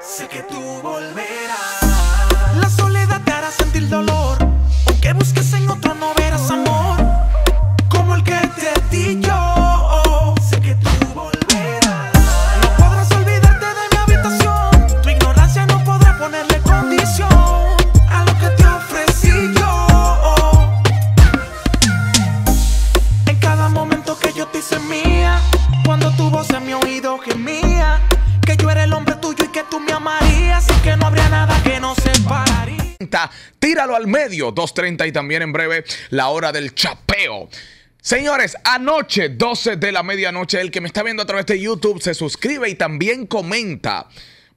Sé que tú volverás. La soledad te hará sentir dolor. Aunque busques en otra no verás amor. Como el que te di yo. Sé que tú volverás. No podrás olvidarte de mi habitación. Tu ignorancia no podrá ponerle condición a lo que te ofrecí yo. En cada momento que yo te hice mía. Cuando tu voz en mi oído gemía tuyo y que tú me amarías y que no habría nada que nos separaría. Tíralo al medio, 2.30 y también en breve la hora del chapeo. Señores, anoche, 12 de la medianoche, el que me está viendo a través de YouTube se suscribe y también comenta.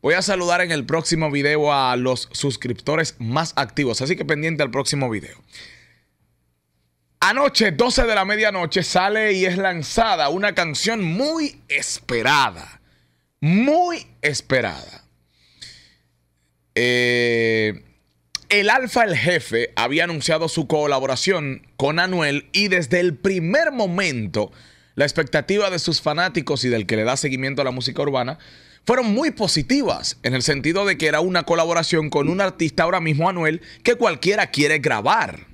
Voy a saludar en el próximo video a los suscriptores más activos, así que pendiente al próximo video. Anoche, 12 de la medianoche, sale y es lanzada una canción muy esperada muy esperada. Eh, el Alfa el Jefe había anunciado su colaboración con Anuel y desde el primer momento la expectativa de sus fanáticos y del que le da seguimiento a la música urbana fueron muy positivas, en el sentido de que era una colaboración con un artista ahora mismo Anuel que cualquiera quiere grabar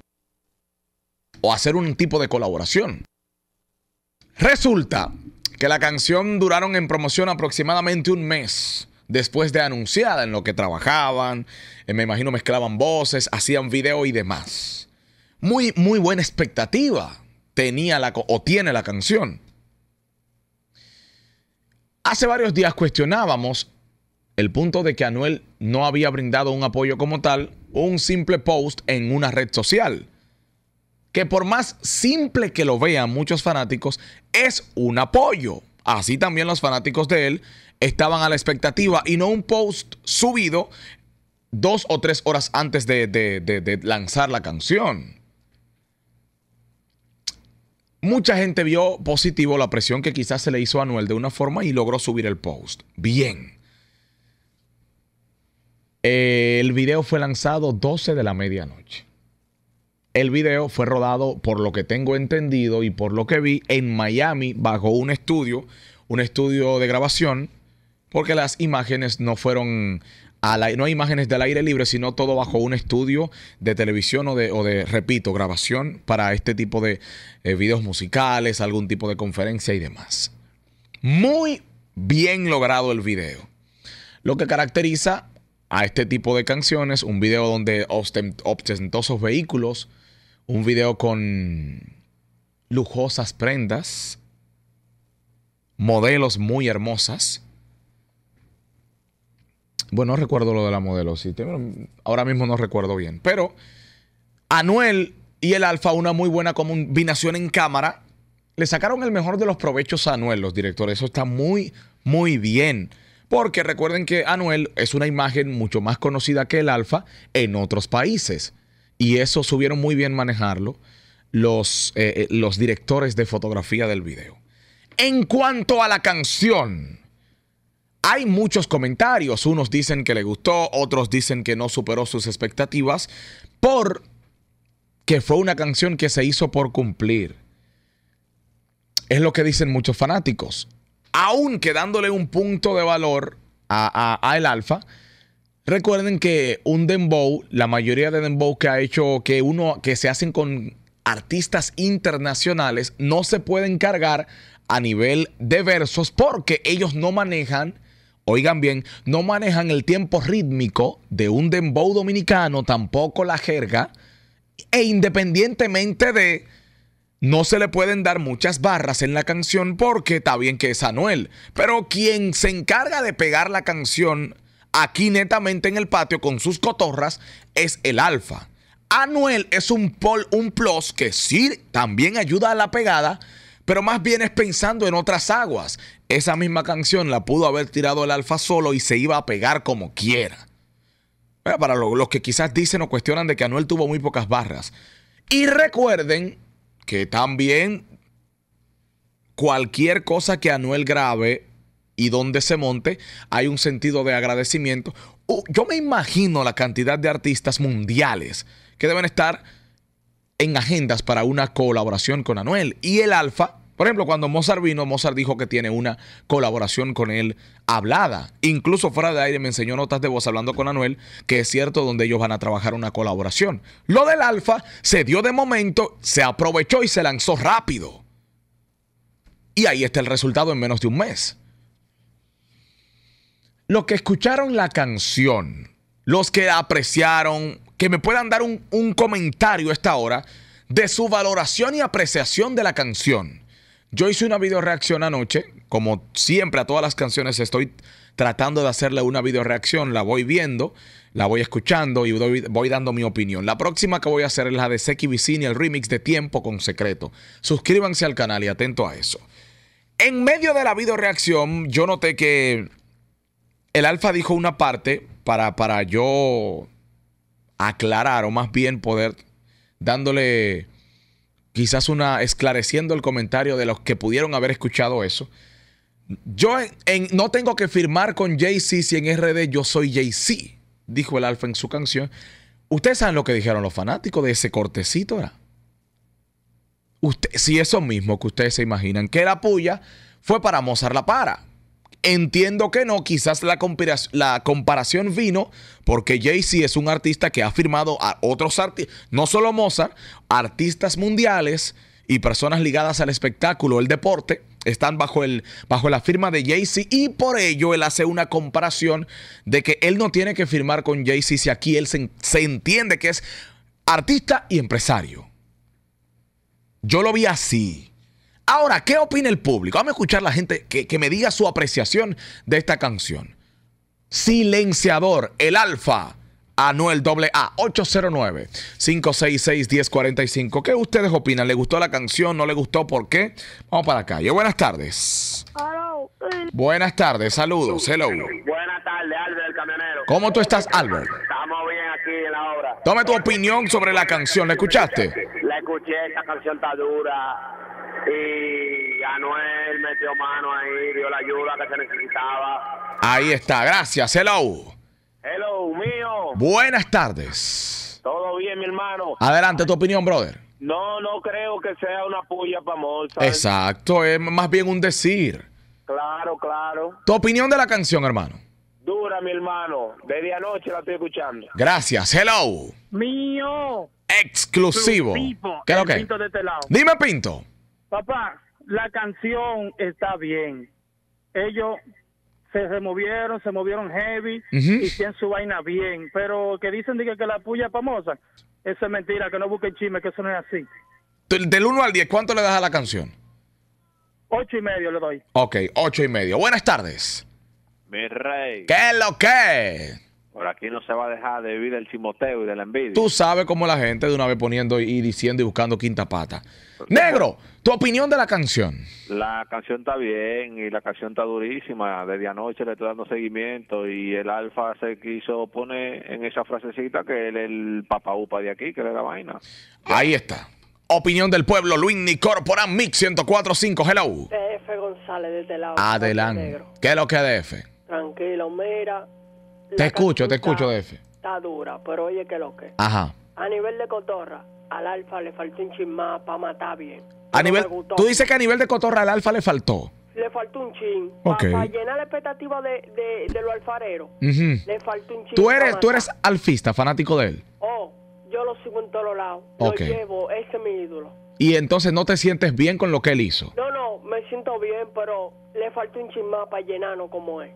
o hacer un tipo de colaboración. Resulta que la canción duraron en promoción aproximadamente un mes después de anunciada en lo que trabajaban, eh, me imagino mezclaban voces, hacían video y demás. Muy, muy buena expectativa tenía la, o tiene la canción. Hace varios días cuestionábamos el punto de que Anuel no había brindado un apoyo como tal o un simple post en una red social que por más simple que lo vean muchos fanáticos, es un apoyo. Así también los fanáticos de él estaban a la expectativa y no un post subido dos o tres horas antes de, lanzar la canción. Mucha gente vio positivo la presión que quizás se le hizo a Anuel de una forma y logró subir el post. Bien. El video fue lanzado 12 de la medianoche. El video fue rodado, por lo que tengo entendido y por lo que vi, en Miami, bajo un estudio, un estudio de grabación, porque las imágenes no fueron a la, no hay imágenes del aire libre, sino todo bajo un estudio de televisión o de, repito, grabación para este tipo de eh, videos musicales, algún tipo de conferencia y demás. Muy bien logrado el video. Lo que caracteriza a este tipo de canciones, un video donde ostentosos vehículos, un video con lujosas prendas, modelos muy hermosas. Bueno, recuerdo lo de la modelo, sí, ahora mismo no recuerdo bien, pero Anuel y el Alfa, una muy buena combinación en cámara, le sacaron el mejor de los provechos a Anuel, los directores, eso está muy, muy bien. Porque recuerden que Anuel es una imagen mucho más conocida que el Alfa en otros países. Y eso subieron muy bien manejarlo los, eh, eh, los directores de fotografía del video. En cuanto a la canción, hay muchos comentarios. Unos dicen que le gustó, otros dicen que no superó sus expectativas por que fue una canción que se hizo por cumplir. Es lo que dicen muchos fanáticos aún quedándole un punto de valor a, el alfa. Recuerden que un dembow, la mayoría de dembow que ha hecho, que uno, que se hacen con artistas internacionales, no se pueden cargar a nivel de versos porque ellos no manejan, oigan bien, no manejan el tiempo rítmico de un dembow dominicano, tampoco la jerga, e independientemente de no se le pueden dar muchas barras en la canción porque está bien que es Anuel, pero quien se encarga de pegar la canción aquí netamente en el patio con sus cotorras es el Alfa. Anuel es un, pol, un plus que sí también ayuda a la pegada, pero más bien es pensando en otras aguas. Esa misma canción la pudo haber tirado el Alfa solo y se iba a pegar como quiera. para los que quizás dicen o cuestionan de que Anuel tuvo muy pocas barras. Y recuerden que también cualquier cosa que Anuel grabe y donde se monte, hay un sentido de agradecimiento. yo me imagino la cantidad de artistas mundiales que deben estar en agendas para una colaboración con Anuel. Y el Alfa por ejemplo, cuando Mozart vino, Mozart dijo que tiene una colaboración con él hablada. Incluso fuera de aire me enseñó notas de voz hablando con Anuel, que es cierto donde ellos van a trabajar una colaboración. Lo del Alfa se dio de momento, se aprovechó y se lanzó rápido. Y ahí está el resultado en menos de un mes. Los que escucharon la canción, los que apreciaron, que me puedan dar un, un comentario a esta hora de su valoración y apreciación de la canción. Yo hice una video reacción anoche, como siempre a todas las canciones estoy tratando de hacerle una video reacción, la voy viendo, la voy escuchando y voy dando mi opinión. La próxima que voy a hacer es la de Seki Vicini, el remix de Tiempo con Secreto. Suscríbanse al canal y atento a eso. En medio de la video reacción, yo noté que el Alfa dijo una parte para, para yo aclarar o más bien poder dándole quizás una esclareciendo el comentario de los que pudieron haber escuchado eso. Yo no tengo que firmar con Jay-Z si en RD yo soy Jay-Z, dijo el Alfa en su canción. Ustedes saben lo que dijeron los fanáticos de ese cortecito, ¿verdad? Usted, si eso mismo que ustedes se imaginan que era puya, fue para mozar la para. Entiendo que no, quizás la, comparación vino porque Jay-Z es un artista que ha firmado a otros artistas, no solo Mozart, artistas mundiales y personas ligadas al espectáculo, el deporte, están bajo, el, bajo la firma de Jay-Z y por ello él hace una comparación de que él no tiene que firmar con Jay-Z si aquí él se entiende que es artista y empresario. Yo lo vi así. Ahora, ¿qué opina el público? Vamos a escuchar a la gente que, me diga su apreciación de esta canción. Silenciador, el alfa. Anuel AA 809-566-1045. ¿Qué ustedes opinan? ¿Le gustó la canción? ¿No le gustó? ¿Por qué? Vamos para acá. Yo, buenas tardes. Buenas tardes, saludos. Hello. Buenas tardes, Albert, camionero. ¿Cómo tú estás, Albert? Estamos bien aquí en la obra. Tome tu opinión sobre la canción. ¿La escuchaste? canción está dura y Anuel metió mano ahí, dio la ayuda que se necesitaba. Ahí está, gracias. Hello. Hello, mío. Buenas tardes. Todo bien, mi hermano. Adelante tu opinión, brother. No, no creo que sea una puya famosa. ¿eh? Exacto, es más bien un decir. Claro, claro. Tu opinión de la canción, hermano. Dura, mi hermano. Desde anoche la estoy escuchando. Gracias. Hello. Mío exclusivo. Pinto este Dime, Pinto. Papá, la canción está bien. Ellos se removieron, se movieron heavy, Y tienen hicieron su vaina bien. Pero que dicen que, que la puya es famosa, eso es mentira, que no busquen chisme, que eso no es así. Del 1 al 10, ¿cuánto le das a la canción? Ocho y medio le doy. Ok, ocho y medio. Buenas tardes. Mi rey. ¿Qué lo que? Por aquí no se va a dejar de vivir el chimoteo y de la envidia. Tú sabes cómo la gente de una vez poniendo y diciendo y buscando quinta pata. Pues Negro, tu opinión de la canción. La canción está bien y la canción está durísima. Desde anoche le estoy dando seguimiento y el Alfa se quiso poner en esa frasecita que él es el papa upa de aquí, que era la vaina. Ahí está. Opinión del pueblo, Luis Nicorporan Mix 1045, hello. DF González desde la Adelante. ¿Qué es lo que DF? Tranquilo, mira, te escucho, te escucho, F. Está dura, pero oye que lo que. Ajá. A nivel de cotorra, al alfa le faltó un chin más para matar bien. A nivel, tú dices que a nivel de cotorra al alfa le faltó. Le faltó un chin. Okay. Para, llenar la expectativa de, de, de lo alfarero. Le faltó un chin. Tú eres, tú eres alfista, fanático de él. Oh, yo lo sigo en todos lados. Lo llevo, ese es mi ídolo. Y entonces no te sientes bien con lo que él hizo. No, no, me siento bien, pero le faltó un chin más para llenarnos como es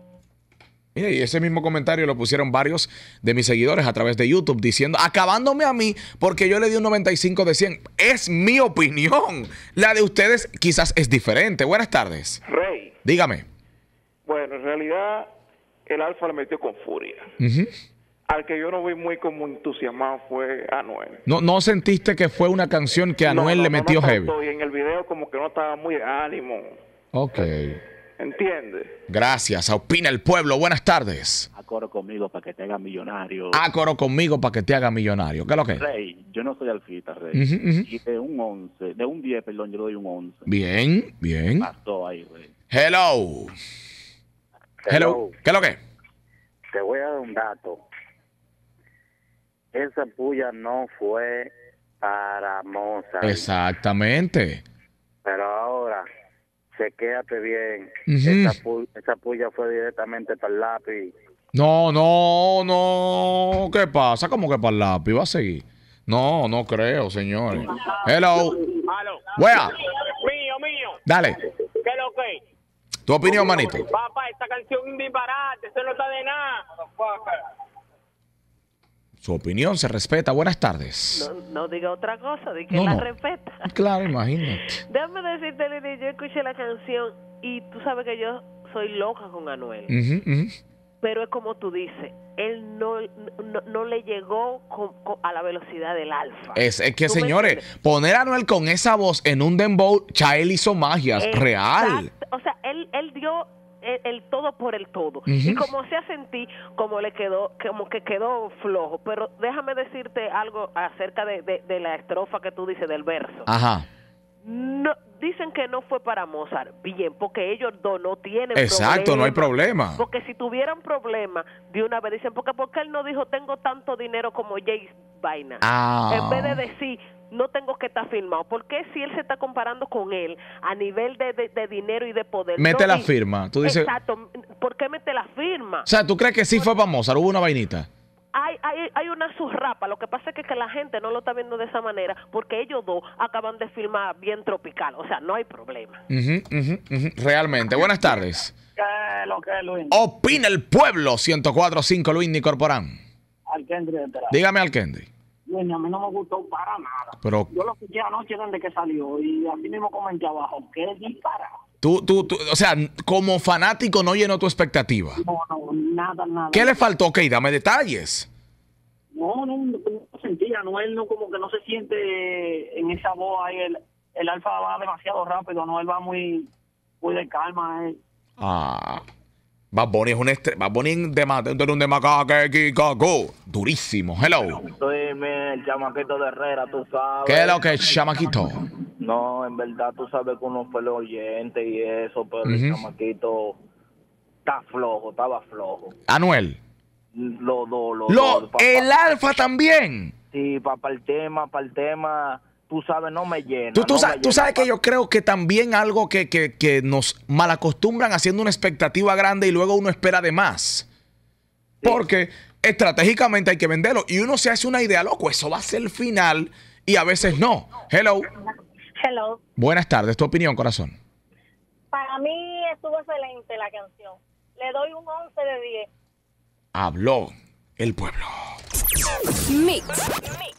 y ese mismo comentario lo pusieron varios de mis seguidores a través de YouTube diciendo, acabándome a mí porque yo le di un 95 de 100. Es mi opinión. La de ustedes quizás es diferente. Buenas tardes. Rey. Dígame. Bueno, en realidad el Alfa le metió con furia. Al que yo no vi muy como entusiasmado fue Anuel. ¿No, no sentiste que fue una canción que a Noel le metió heavy? Y en el video como que no estaba muy ánimo. Ok. ¿Entiendes? Gracias. Opina el pueblo. Buenas tardes. acoro conmigo para que te haga millonario. acoro conmigo para que te haga millonario. ¿Qué es lo que? Rey, yo no soy alfita, Rey. Y de un 11, de un 10, perdón, yo doy un 11. Bien, bien. Pasó ahí, Rey. Hello. Hello. ¿Qué es lo que? Te voy a dar un dato. Esa puya no fue para Mozart. Exactamente. Pero ahora Quédate bien. esa, puya fue directamente para el lápiz. No, no, no. ¿Qué pasa? ¿Cómo que para el lápiz? ¿Va a seguir? No, no creo, señores Hello. Mío, mío. Dale. ¿Qué ¿Tu opinión, manito? Papá, esta canción es de nada. Su opinión se respeta. Buenas tardes. No, diga otra cosa, de que la respeta. Claro, imagínate. Déjame decirte, Lili, yo escuché la canción y tú sabes que yo soy loca con Anuel. Pero es como tú dices, él no, no, le llegó a la velocidad del alfa. Es, que, señores, poner a Anuel con esa voz en un dembow, Chael hizo magias real. O sea, él, él dio el, todo por el todo. Y como se sentí, como le quedó, como que quedó flojo. Pero déjame decirte algo acerca de, la estrofa que tú dices del verso. Ajá. No, dicen que no fue para Mozart. Bien, porque ellos dos no tienen Exacto, no hay problema. Porque si tuvieran problema, de una vez dicen, porque porque él no dijo, tengo tanto dinero como Jace Vaina. Ah. En vez de decir, no tengo que estar firmado. ¿Por qué si él se está comparando con él a nivel de, dinero y de poder? Mete la firma. Tú dices, exacto. ¿Por qué mete la firma? O sea, ¿tú crees que sí fue famosa? ¿Hubo una vainita? Hay, hay, hay, una surrapa. Lo que pasa es que, la gente no lo está viendo de esa manera porque ellos dos acaban de filmar bien tropical. O sea, no hay problema. Realmente. Buenas tardes. ¿Qué es lo que es, Opina el pueblo 1045 Luis Nicorporán. Al Dígame al Kendry. Bueno, a mí no me gustó para nada. Yo lo escuché anoche desde que salió y así mismo comenté abajo, qué disparado. Tú, tú, tú, o sea, como fanático no llenó tu expectativa. No, no, nada, nada. ¿Qué le faltó? Ok, dame detalles. No, no, no, no él no como que no se siente en esa voz ahí, el, el alfa va demasiado rápido, no él va muy, muy de calma. Él. Eh. Ah, Bad Bunny es un va Bad Bunny es un go, durísimo, hello el chamaquito de Herrera, tú sabes. ¿Qué es lo que es, chamaquito? No, en verdad tú sabes que uno fue el oyente y eso, pero el chamaquito está flojo, estaba flojo. Anuel. Lo, lo, lo, El alfa también. Sí, para el tema, para el tema tú sabes, no me llena. Tú, tú, sabes que yo creo que también algo que, que, que, nos malacostumbran haciendo una expectativa grande y luego uno espera de más. Porque estratégicamente hay que venderlo. Y uno se hace una idea, loco, eso va a ser el final y a veces no. Hello. Hello. Buenas tardes, tu opinión, corazón. Para mí estuvo excelente la canción. Le doy un 11 de 10. Habló el pueblo. Mix.